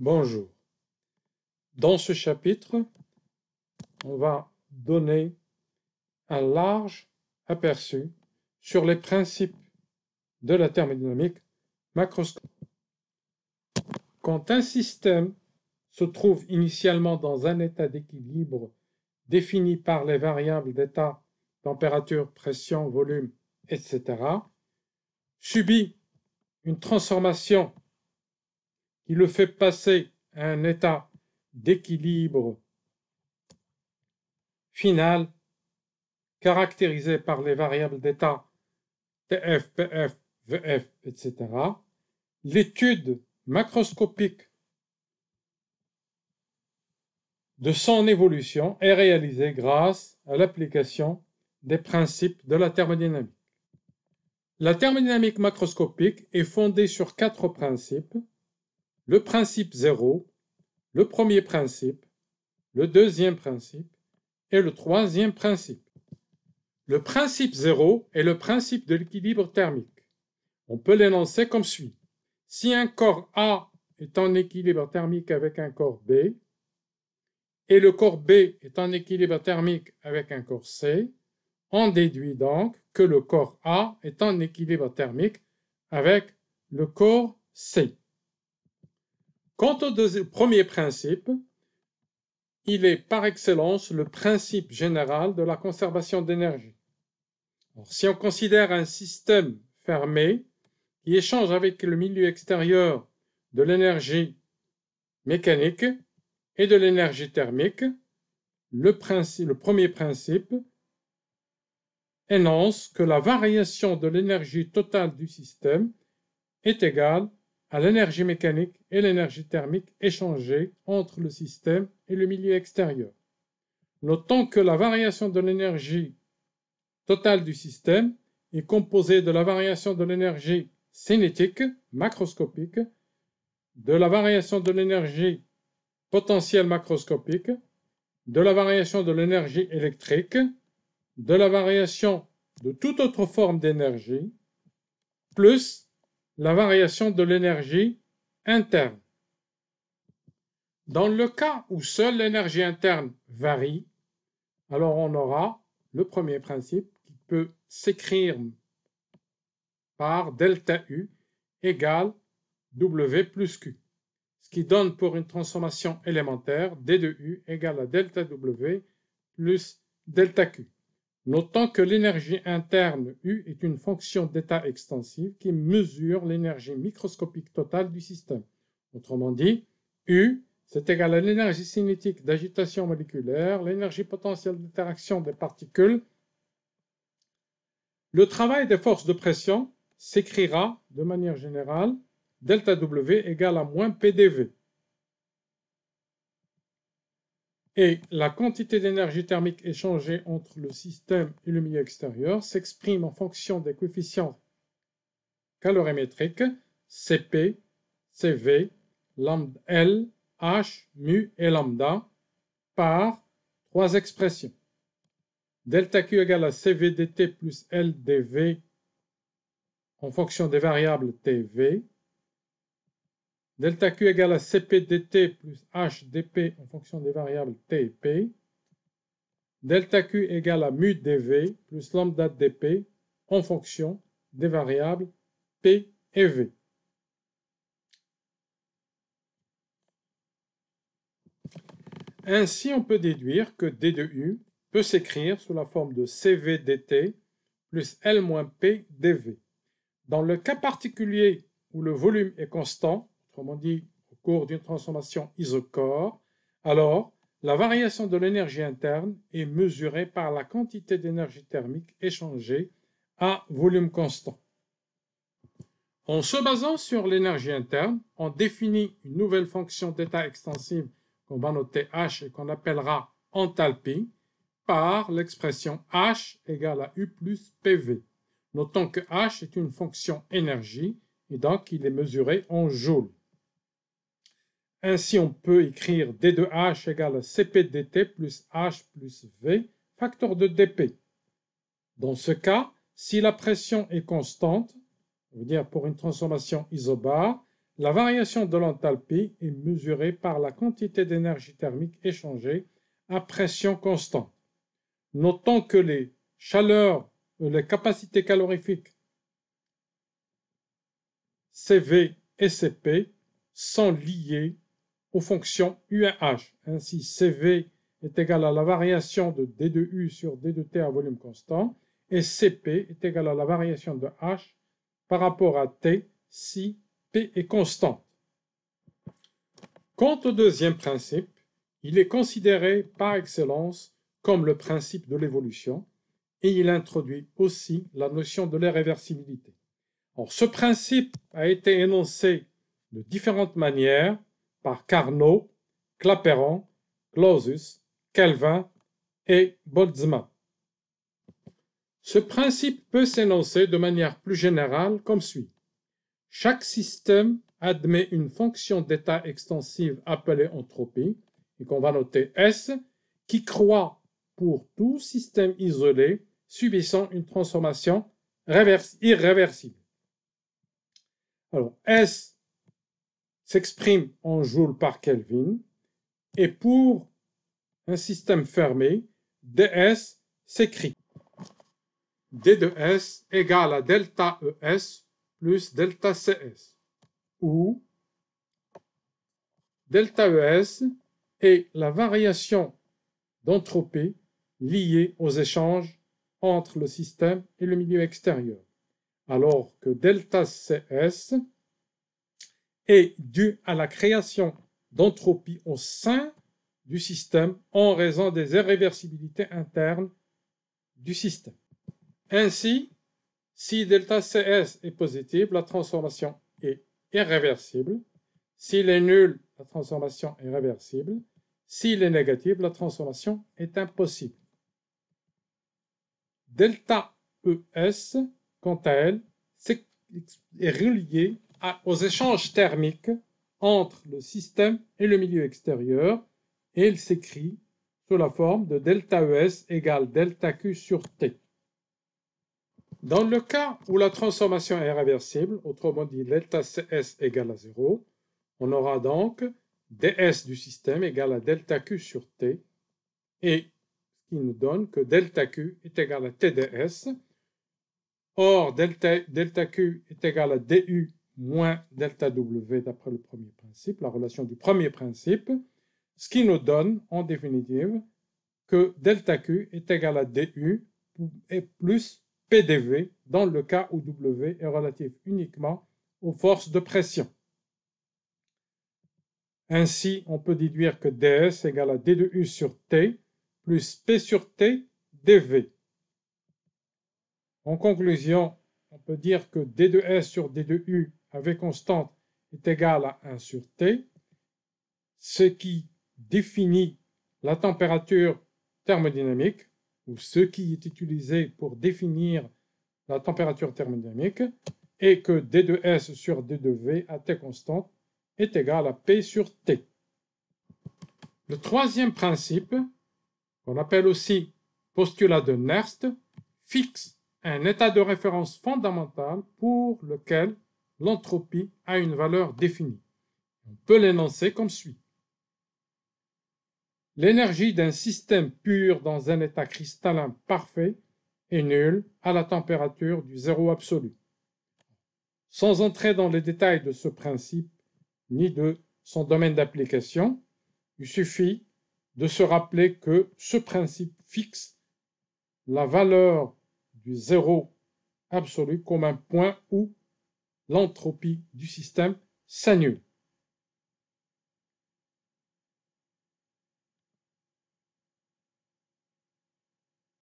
Bonjour. Dans ce chapitre, on va donner un large aperçu sur les principes de la thermodynamique macroscopique. Quand un système se trouve initialement dans un état d'équilibre défini par les variables d'état, température, pression, volume, etc., subit une transformation qui le fait passer à un état d'équilibre final caractérisé par les variables d'état TF, PF, VF, etc. L'étude macroscopique de son évolution est réalisée grâce à l'application des principes de la thermodynamique. La thermodynamique macroscopique est fondée sur quatre principes le principe zéro, le premier principe, le deuxième principe et le troisième principe. Le principe zéro est le principe de l'équilibre thermique. On peut l'énoncer comme suit. Si un corps A est en équilibre thermique avec un corps B, et le corps B est en équilibre thermique avec un corps C, on déduit donc que le corps A est en équilibre thermique avec le corps C. Quant au premier principe, il est par excellence le principe général de la conservation d'énergie. Si on considère un système fermé qui échange avec le milieu extérieur de l'énergie mécanique et de l'énergie thermique, le, le, premier principe énonce que la variation de l'énergie totale du système est égale à l'énergie mécanique et l'énergie thermique échangées entre le système et le milieu extérieur. Notons que la variation de l'énergie totale du système est composée de la variation de l'énergie cinétique macroscopique, de la variation de l'énergie potentielle macroscopique, de la variation de l'énergie électrique, de la variation de toute autre forme d'énergie, plus la variation de l'énergie interne. Dans le cas où seule l'énergie interne varie, alors on aura le premier principe qui peut s'écrire par delta U égale W plus Q, ce qui donne pour une transformation élémentaire D de U égale à delta W plus delta Q. Notons que l'énergie interne U est une fonction d'état extensive qui mesure l'énergie microscopique totale du système. Autrement dit, U, c'est égal à l'énergie cinétique d'agitation moléculaire, l'énergie potentielle d'interaction des particules. Le travail des forces de pression s'écrira, de manière générale, delta W égale à moins PDV, et la quantité d'énergie thermique échangée entre le système et le milieu extérieur s'exprime en fonction des coefficients calorimétriques Cp, Cv, lambda L, H, mu et lambda par trois expressions. Delta Q égale à Cv dt plus L dv en fonction des variables Tv Delta Q égale à Cp dt plus H dp en fonction des variables T et P. Delta Q égale à mu dV plus lambda dp en fonction des variables P et V. Ainsi, on peut déduire que d de u peut s'écrire sous la forme de cv dt plus l-p dv. Dans le cas particulier où le volume est constant, on dit au cours d'une transformation isochore, alors la variation de l'énergie interne est mesurée par la quantité d'énergie thermique échangée à volume constant. En se basant sur l'énergie interne, on définit une nouvelle fonction d'état extensive qu'on va noter H et qu'on appellera enthalpie par l'expression H égale à U plus PV. Notons que H est une fonction énergie et donc il est mesuré en joules. Ainsi, on peut écrire d 2 h égale cp dt plus h plus v, facteur de dp. Dans ce cas, si la pression est constante, dire pour une transformation isobare, la variation de l'enthalpie est mesurée par la quantité d'énergie thermique échangée à pression constante. Notons que les chaleurs, euh, les capacités calorifiques CV et CP sont liées aux fonctions U1H. Ainsi, CV est égal à la variation de d de u sur D2T à volume constant et CP est égal à la variation de H par rapport à T si P est constante. Quant au deuxième principe, il est considéré par excellence comme le principe de l'évolution et il introduit aussi la notion de l'irréversibilité. Or, ce principe a été énoncé de différentes manières par Carnot, Clapeyron, Clausius, Calvin et Boltzmann. Ce principe peut s'énoncer de manière plus générale comme suit. Chaque système admet une fonction d'état extensive appelée entropie, et qu'on va noter S, qui croît pour tout système isolé subissant une transformation irréversible. Alors, S s'exprime en joules par Kelvin, et pour un système fermé, ds s'écrit d 2 s égale à delta es plus delta cs, où delta es est la variation d'entropie liée aux échanges entre le système et le milieu extérieur, alors que delta cs est due à la création d'entropie au sein du système en raison des irréversibilités internes du système. Ainsi, si delta CS est positive, la transformation est irréversible. S'il est nul, la transformation est réversible. S'il est négatif, la transformation est impossible. Delta ES, quant à elle, est reliée aux échanges thermiques entre le système et le milieu extérieur, et il s'écrit sous la forme de delta ES égale delta Q sur T. Dans le cas où la transformation est réversible, autrement dit delta CS égale à 0, on aura donc ds du système égale à delta Q sur T, et ce qui nous donne que delta Q est égal à TDS. Or, delta, delta Q est égal à DU moins delta W d'après le premier principe, la relation du premier principe, ce qui nous donne en définitive que delta Q est égal à DU et plus PDV dans le cas où W est relatif uniquement aux forces de pression. Ainsi, on peut déduire que DS égal à D 2 U sur T plus P sur T dV. En conclusion, on peut dire que D 2 S sur D 2 U V constante est égal à 1 sur T, ce qui définit la température thermodynamique, ou ce qui est utilisé pour définir la température thermodynamique, et que D2S sur D2V à T constante est égal à P sur T. Le troisième principe, qu'on appelle aussi postulat de Nernst, fixe un état de référence fondamental pour lequel l'entropie a une valeur définie. On peut l'énoncer comme suit. L'énergie d'un système pur dans un état cristallin parfait est nulle à la température du zéro absolu. Sans entrer dans les détails de ce principe ni de son domaine d'application, il suffit de se rappeler que ce principe fixe la valeur du zéro absolu comme un point où l'entropie du système s'annule.